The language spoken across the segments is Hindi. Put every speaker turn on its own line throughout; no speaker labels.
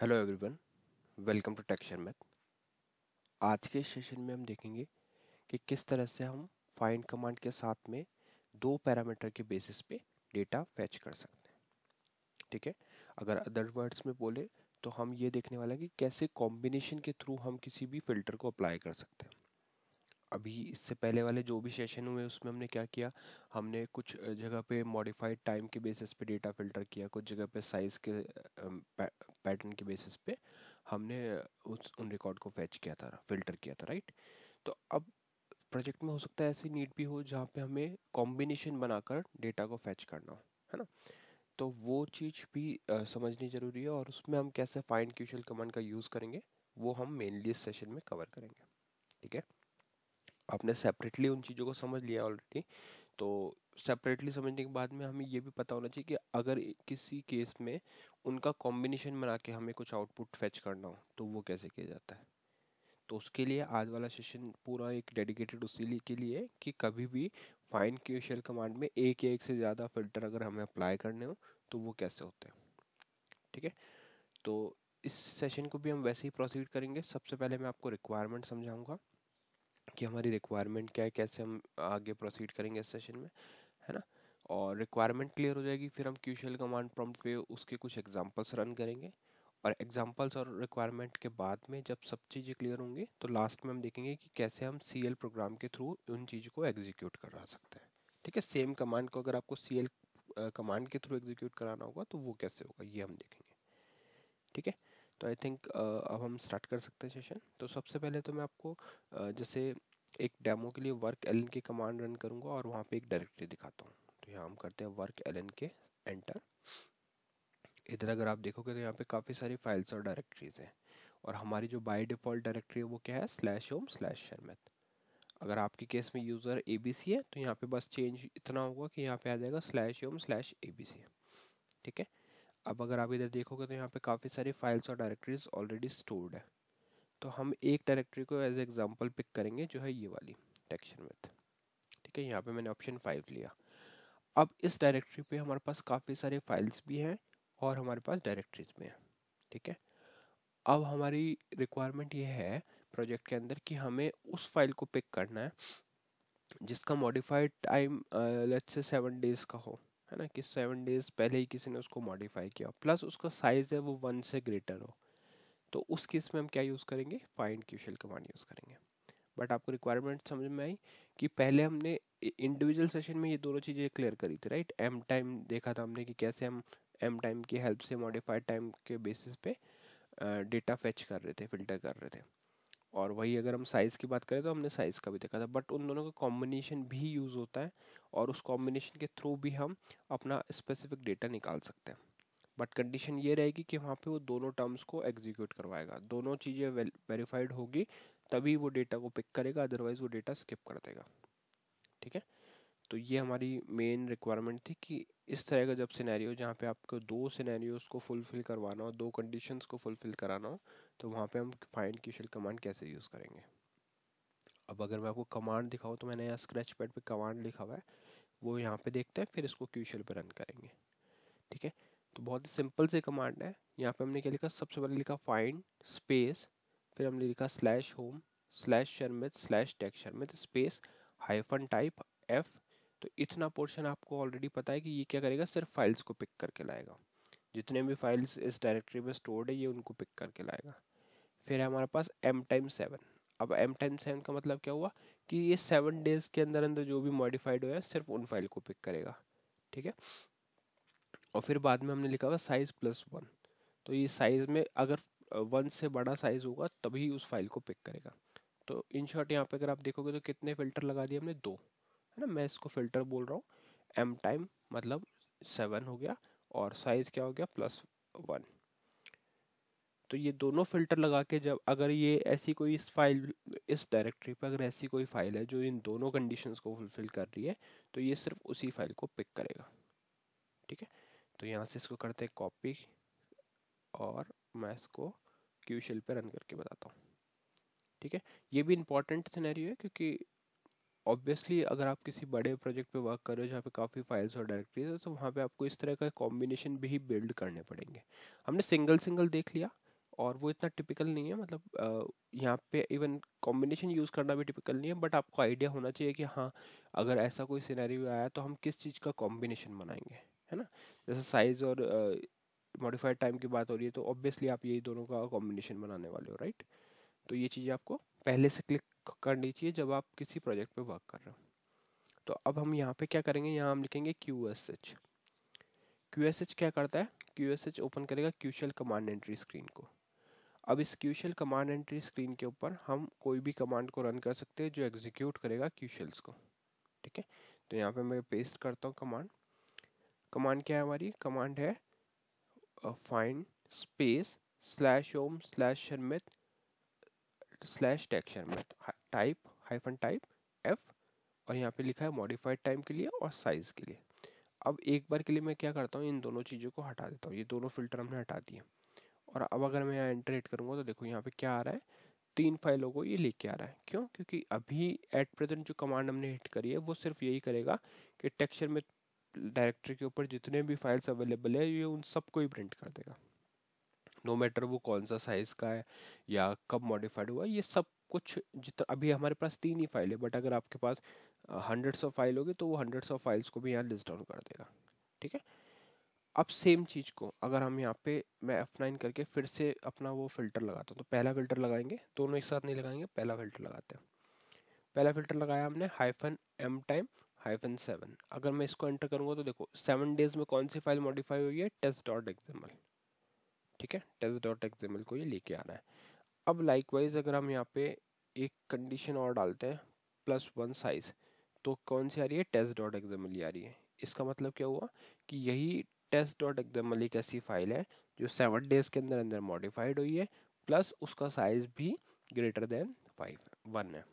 hello everyone welcome to texture math आज के सेशन में हम देखेंगे कि किस तरह से हम फाइंड कमांड के साथ में दो पैरामीटर के बेसिस पे डेटा फैच कर सकते हैं ठीक है अगर अदर वर्ड्स में बोले तो हम ये देखने वाला कि कैसे कॉम्बिनेशन के थ्रू हम किसी भी फिल्टर को अप्लाई कर सकते हैं अभी इससे पहले वाले जो भी सेशन हुए उसमें हमने क्या किया हमने कुछ जगह पे मॉडिफाइड टाइम के बेसिस पे डेटा फिल्टर किया कुछ जगह पे साइज़ के पैटर्न के बेसिस पे हमने उस उन रिकॉर्ड को फैच किया था फिल्टर किया था राइट तो अब प्रोजेक्ट में हो सकता है ऐसी नीड भी हो जहाँ पे हमें कॉम्बिनेशन बनाकर डेटा को फैच करना हो है ना तो वो चीज़ भी समझनी ज़रूरी है और उसमें हम कैसे फाइंड क्यूशल कमांड का यूज़ करेंगे वो हम मेनली इस सेशन में कवर करेंगे ठीक है आपने सेपरेटली उन चीज़ों को समझ लिया ऑलरेडी तो सेपरेटली समझने के बाद में हमें ये भी पता होना चाहिए कि अगर किसी केस में उनका कॉम्बिनेशन बना के हमें कुछ आउटपुट फेच करना हो तो वो कैसे किया जाता है तो उसके लिए आज वाला सेशन पूरा एक डेडिकेटेड उसी के लिए कि कभी भी फाइन क्यूशियल कमांड में एक या एक से ज़्यादा फिल्टर अगर हमें अप्लाई करने हो तो वो कैसे होते हैं ठीक है तो इस सेशन को भी हम वैसे ही प्रोसीड करेंगे सबसे पहले मैं आपको रिक्वायरमेंट समझाऊंगा कि हमारी रिक्वायरमेंट क्या है कैसे हम आगे प्रोसीड करेंगे इस सेशन में है ना और रिक्वायरमेंट क्लियर हो जाएगी फिर हम क्यूशल कमांड प्रॉम्प्ट पे उसके कुछ एग्जांपल्स रन करेंगे और एग्जांपल्स और रिक्वायरमेंट के बाद में जब सब चीज़ें क्लियर होंगी तो लास्ट में हम देखेंगे कि कैसे हम सी प्रोग्राम के थ्रू उन चीज़ को एग्जीक्यूट करा सकते हैं ठीक है सेम कमांड को अगर आपको सी कमांड के थ्रू एग्जीक्यूट कराना होगा तो वो कैसे होगा ये हम देखेंगे ठीक है तो आई थिंक अब हम स्टार्ट कर सकते हैं सेशन तो सबसे पहले तो मैं आपको जैसे एक डेमो के लिए वर्क एल के कमांड रन करूँगा और वहाँ पे एक डायरेक्टरी दिखाता हूँ तो यहाँ हम करते हैं वर्क एल के एंटर इधर अगर आप देखोगे तो यहाँ पे काफ़ी सारी फाइल्स और डायरेक्टरीज हैं और हमारी जो बाई डिफ़ॉल्ट डायरेक्टरी है वो क्या है स्लैश होम स्लैश शर्मित अगर आपके केस में यूज़र ए बी सी है तो यहाँ पे बस चेंज इतना होगा कि यहाँ पे आ जाएगा slash home slash A B C ठीक है अब अगर आप इधर देखोगे तो यहाँ पे काफ़ी सारी फाइल्स और डायरेक्टरीज ऑलरेडी स्टोर्ड है तो हम एक डायरेक्टरी को एज एग्जाम्पल पिक करेंगे जो है ये वाली टेक्शन विथ ठीक है यहाँ पे मैंने ऑप्शन फाइव लिया अब इस डायरेक्टरी पे हमारे पास काफ़ी सारे फाइल्स भी हैं और हमारे पास डायरेक्टरीज भी हैं ठीक है अब हमारी रिक्वायरमेंट ये है प्रोजेक्ट के अंदर कि हमें उस फाइल को पिक करना है जिसका मॉडिफाइड टाइम लेट्स से सेवन डेज का हो है ना कि सेवन डेज पहले ही किसी ने उसको मॉडिफाई किया प्लस उसका साइज़ है वो वन से ग्रेटर हो तो उस केस में हम क्या यूज़ करेंगे फाइंड क्यूशल कमांड यूज़ करेंगे बट आपको रिक्वायरमेंट समझ में आई कि पहले हमने इंडिविजुअल सेशन में ये दोनों चीज़ें क्लियर करी थी राइट एम टाइम देखा था हमने कि कैसे हम एम टाइम की हेल्प से मॉडिफाइड टाइम के बेसिस पे डेटा फेच कर रहे थे फिल्टर कर रहे थे और वही अगर हम साइज़ की बात करें तो हमने साइज़ का भी देखा था बट उन दोनों का कॉम्बिनेशन भी यूज़ होता है और उस कॉम्बिनेशन के थ्रू भी हम अपना स्पेसिफिक डेटा निकाल सकते हैं बट कंडीशन ये रहेगी कि वहाँ पे वो दोनों टर्म्स को एग्जीक्यूट करवाएगा दोनों चीज़ें वेरीफाइड होगी तभी वो डेटा को पिक करेगा अदरवाइज़ वो डेटा स्किप कर देगा ठीक है तो ये हमारी मेन रिक्वायरमेंट थी कि इस तरह का जब सिनेरियो जहाँ पे आपको दो सिनेरियोस को फुलफिल करवाना हो दो कंडीशंस को फुलफिल कराना हो तो वहाँ पे हम फाइंड क्यूशल कमांड कैसे यूज़ करेंगे अब अगर मैं आपको कमांड दिखाऊँ तो मैंने यहाँ स्क्रैच पैड पर कमांड लिखा हुआ है वो यहाँ पे देखते हैं फिर इसको क्यूशल पे रन करेंगे ठीक है तो बहुत ही सिंपल से कमांड है यहाँ पे हमने क्या लिखा सबसे पहले लिखा फाइंड स्पेस फिर हमने लिखा slash home slash Sharmit slash tech Sharmit space hyphen type F तो इतना पोर्शन आपको ऑलरेडी पता है कि ये क्या करेगा सिर्फ फाइल्स को पिक करके लाएगा जितने भी फाइल्स इस डायरेक्टरी में स्टोर्ड है ये उनको पिक करके लाएगा फिर हमारे पास एम टाइम सेवन अब एम टाइम सेवन का मतलब क्या हुआ कि ये सेवन डेज के अंदर अंदर जो भी मॉडिफाइड हुआ है सिर्फ उन फाइल को पिक करेगा ठीक है और फिर बाद में हमने लिखा हुआ साइज प्लस वन तो ये साइज में अगर वन से बड़ा साइज होगा तभी उस फाइल को पिक करेगा तो इन शॉर्ट यहाँ पे अगर आप देखोगे तो कितने फिल्टर लगा दिए हमने दो है ना मैं इसको फिल्टर बोल रहा हूँ एम टाइम मतलब सेवन हो गया और साइज क्या हो गया प्लस वन तो ये दोनों फिल्टर लगा के जब अगर ये ऐसी कोई इस फाइल इस डायरेक्टरी पर अगर ऐसी कोई फाइल है जो इन दोनों कंडीशंस को फुलफिल कर रही है तो ये सिर्फ उसी फाइल को पिक करेगा ठीक है तो यहाँ से इसको करते हैं कॉपी और मैं इसको क्यूशल शेल पे रन करके बताता हूँ ठीक है ये भी इम्पोर्टेंट सिनेरियो है क्योंकि ऑब्वियसली अगर आप किसी बड़े प्रोजेक्ट पे वर्क कर रहे हो जहाँ पे काफ़ी फाइल्स और डायरेक्टरीज है तो वहाँ पे आपको इस तरह का कॉम्बिनेशन भी बिल्ड करने पड़ेंगे हमने सिंगल सिंगल देख लिया और वो इतना टिपिकल नहीं है मतलब यहाँ पे इवन कॉम्बिनेशन यूज़ करना भी टिपिकल नहीं है बट आपको आइडिया होना चाहिए कि हाँ अगर ऐसा कोई सिनेरियो आया तो हम किस चीज़ का कॉम्बिनेशन बनाएंगे है ना जैसे साइज़ और मॉडिफाइड टाइम की बात हो रही है तो ऑब्वियसली आप यही दोनों का कॉम्बिनेशन बनाने वाले हो राइट तो ये चीज़ें आपको पहले से क्लिक करनी चाहिए जब आप किसी प्रोजेक्ट पे वर्क कर रहे हो तो अब हम यहाँ पे क्या करेंगे यहाँ हम लिखेंगे Q S H Q S H क्या करता है क्यू एस एच ओपन करेगा क्यूशल कमांड एंट्री स्क्रीन को अब इस क्यूशल कमांड एंट्री स्क्रीन के ऊपर हम कोई भी कमांड को रन कर सकते हैं जो एग्जीक्यूट करेगा क्यूशल्स को ठीक है तो यहाँ पे मैं पेस्ट करता हूँ कमांड कमांड क्या है हमारी कमांड है find space slash home slash Sharmit slash tag Sharmit type hyphen type F और यहाँ पे लिखा है मॉडिफाइड टाइप के लिए और साइज़ के लिए अब एक बार के लिए मैं क्या करता हूँ इन दोनों चीज़ों को हटा देता हूँ ये दोनों फिल्टर हमने हटा दिए और अब अगर मैं यहाँ एंटर एट करूँगा तो देखो यहाँ पे क्या आ रहा है तीन फाइलों को ये लेके आ रहा है क्यों क्योंकि अभी एट प्रेजेंट जो कमांड हमने हिट करी है वो सिर्फ यही करेगा कि टेक्सचर में डायरेक्टरी के ऊपर जितने भी फाइल्स अवेलेबल है ये उन सबको ही प्रिंट कर देगा नो मैटर वो कौन सा साइज़ का है या कब मॉडिफाइड हुआ ये सब कुछ जितना अभी हमारे पास तीन ही फाइल है बट अगर आपके पास हंड्रेड्स ऑफ फाइल होगी तो वो हंड्रेड्स ऑफ फाइल्स को भी यहाँ लिस्ट डाउन कर देगा ठीक है अब सेम चीज़ को अगर हम यहाँ पे मैं एफ नाइन करके फिर से अपना वो फिल्टर लगाता हूँ तो पहला फिल्टर लगाएंगे दोनों एक साथ नहीं लगाएंगे पहला फिल्टर लगाते हैं पहला फिल्टर लगाया हमने hyphen M time hyphen seven अगर मैं इसको एंटर करूँगा तो देखो सेवन डेज में कौन सी फाइल मॉडिफाई हुई है टेस्ट डॉट एग्जाम्पल ठीक है टेस्ट डॉट एग्जाम्पल को ये लेके आना है अब लाइकवाइज अगर हम यहाँ पे एक कंडीशन और डालते हैं प्लस वन साइज तो कौन सी आ रही है टेस्ट डॉट एग्जामली आ रही है इसका मतलब क्या हुआ कि यही टेस्ट डॉट एग्जाम एक ऐसी फाइल है जो सेवन डेज के अंदर अंदर मॉडिफाइड हुई है प्लस उसका साइज भी ग्रेटर देन फाइव वन है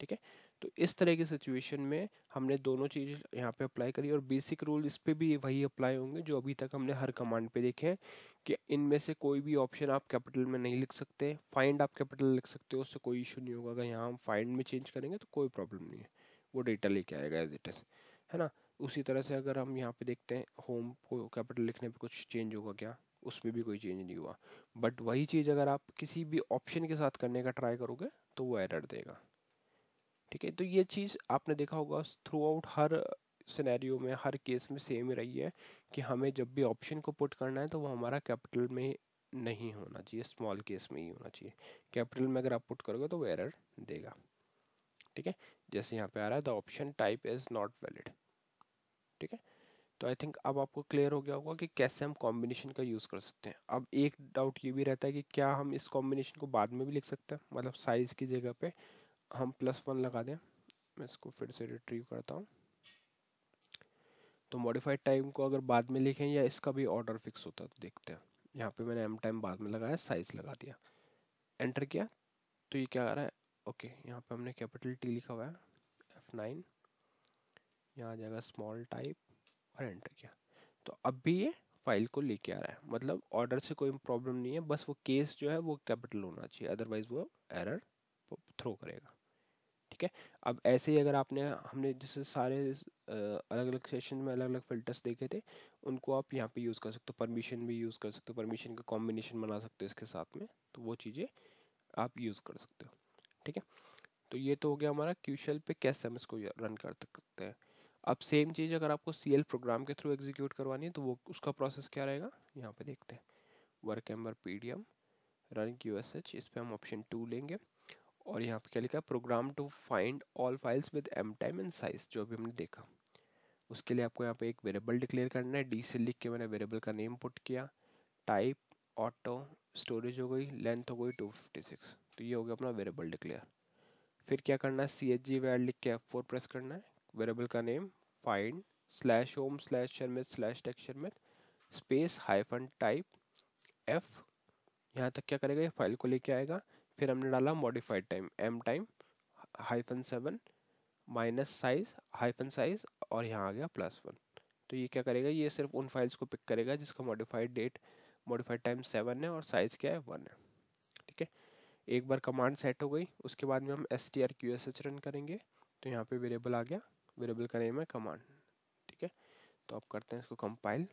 ठीक है तो इस तरह की सिचुएशन में हमने दोनों चीज़ यहाँ पे अप्लाई करी और बेसिक रूल इस पर भी वही अप्लाई होंगे जो अभी तक हमने हर कमांड पे देखे हैं कि इनमें से कोई भी ऑप्शन आप कैपिटल में नहीं लिख सकते फाइंड आप कैपिटल लिख सकते हो उससे कोई इशू नहीं होगा अगर यहाँ हम फाइंड में चेंज करेंगे तो कोई प्रॉब्लम नहीं है वो डेटा लेके आएगा एज इट इज़ है ना उसी तरह से अगर हम यहाँ पे देखते हैं होम को कैपिटल लिखने पे कुछ चेंज होगा क्या उसमें भी कोई चेंज नहीं हुआ बट वही चीज़ अगर आप किसी भी ऑप्शन के साथ करने का ट्राई करोगे तो वो एरर देगा ठीक है तो ये चीज़ आपने देखा होगा थ्रू आउट हर सिनेरियो में हर केस में सेम ही रही है कि हमें जब भी ऑप्शन को पुट करना है तो वो हमारा कैपिटल में नहीं होना चाहिए स्मॉल केस में ही होना चाहिए कैपिटल में अगर आप पुट करोगे तो वो एरर देगा ठीक है जैसे यहाँ पे आ रहा है the option type is not valid ठीक है तो आई थिंक अब आपको क्लियर हो गया होगा कि कैसे हम कॉम्बिनेशन का यूज़ कर सकते हैं अब एक डाउट ये भी रहता है कि क्या हम इस कॉम्बिनेशन को बाद में भी लिख सकते हैं मतलब साइज़ की जगह पे हम प्लस वन लगा दें मैं इसको फिर से रिट्रीव करता हूँ तो मॉडिफाइड टाइम को अगर बाद में लिखें या इसका भी ऑर्डर फिक्स होता है तो देखते हैं यहाँ पे मैंने एम टाइम बाद में लगाया साइज लगा दिया एंटर किया तो ये क्या आ रहा है ओके यहाँ पे हमने कैपिटल टी लिखा हुआ है एफ नाइन यहाँ आ जाएगा स्मॉल टाइप और एंटर किया तो अब भी ये फाइल को लेके आ रहा है मतलब ऑर्डर से कोई प्रॉब्लम नहीं है बस वो केस जो है वो कैपिटल होना चाहिए अदरवाइज वो एरर थ्रो करेगा ठीक है अब ऐसे ही अगर आपने हमने जैसे सारे अलग अलग सेशन में अलग अलग फिल्टर्स देखे थे उनको आप यहाँ पे यूज़ कर सकते हो परमिशन भी यूज़ कर सकते हो परमिशन का कॉम्बिनेशन बना सकते हो इसके साथ में तो वो चीज़ें आप यूज़ कर सकते हो ठीक है तो ये तो हो गया हमारा क्यूशल पे कैसे हम इसको रन कर सकते हैं अब सेम चीज़ अगर आपको सी प्रोग्राम के थ्रू एग्जीक्यूट करवानी है तो वो उसका प्रोसेस क्या रहेगा यहाँ पे देखते हैं work member P run Q S H इस पर हम ऑप्शन टू लेंगे और यहाँ पे क्या लिखा है program to find all files with M time and size जो अभी हमने देखा उसके लिए आपको यहाँ पे एक वेरेबल डिक्लेयर करना है डी से लिख के मैंने वेरेबल का नेम पुट किया टाइप ऑटो स्टोरेज हो गई लेंथ हो गई 256 तो ये हो गया अपना वेरेबल डिक्लेयर फिर क्या करना है सी एच जी वैड लिख के एफ फोर प्रेस करना है वेरेबल का name find slash home slash Sharmit slash tech Sharmit space hyphen type F यहाँ तक क्या करेगा ये फाइल को लेके आएगा फिर हमने डाला modified time M time hyphen seven minus size hyphen size और यहाँ आ गया प्लस वन तो ये क्या करेगा ये सिर्फ उन फाइल्स को पिक करेगा जिसका modified date modified time seven है और साइज क्या है वन है ठीक है एक बार कमांड सेट हो गई उसके बाद में हम S T R Q S H run करेंगे तो यहाँ पे वेरिएबल आ गया वेरिएबल का नेम है कमांड ठीक है तो आप करते हैं इसको कंपाइल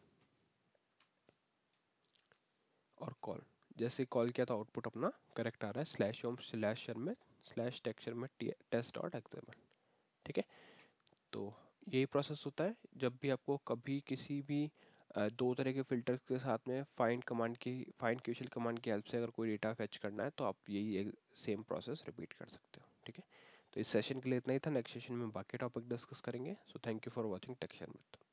और कॉल जैसे कॉल किया था आउटपुट अपना करेक्ट आ रहा है स्लैश होम स्लैश में स्लैश टेक्सचर में टेस्ट डॉट एक्सेमल ठीक है तो यही प्रोसेस होता है जब भी आपको कभी किसी भी दो तरह के फिल्टर के साथ में फाइंड कमांड की फाइंड क्यूशल कमांड की हेल्प से अगर कोई डेटा फैच करना है तो आप यही एक सेम प्रोसेस रिपीट कर सकते हो ठीक है तो इस सेशन के लिए इतना ही था नेक्स्ट सेशन में बाकी टॉपिक डिस्कस करेंगे so thank you for watching टेक्शन मित्र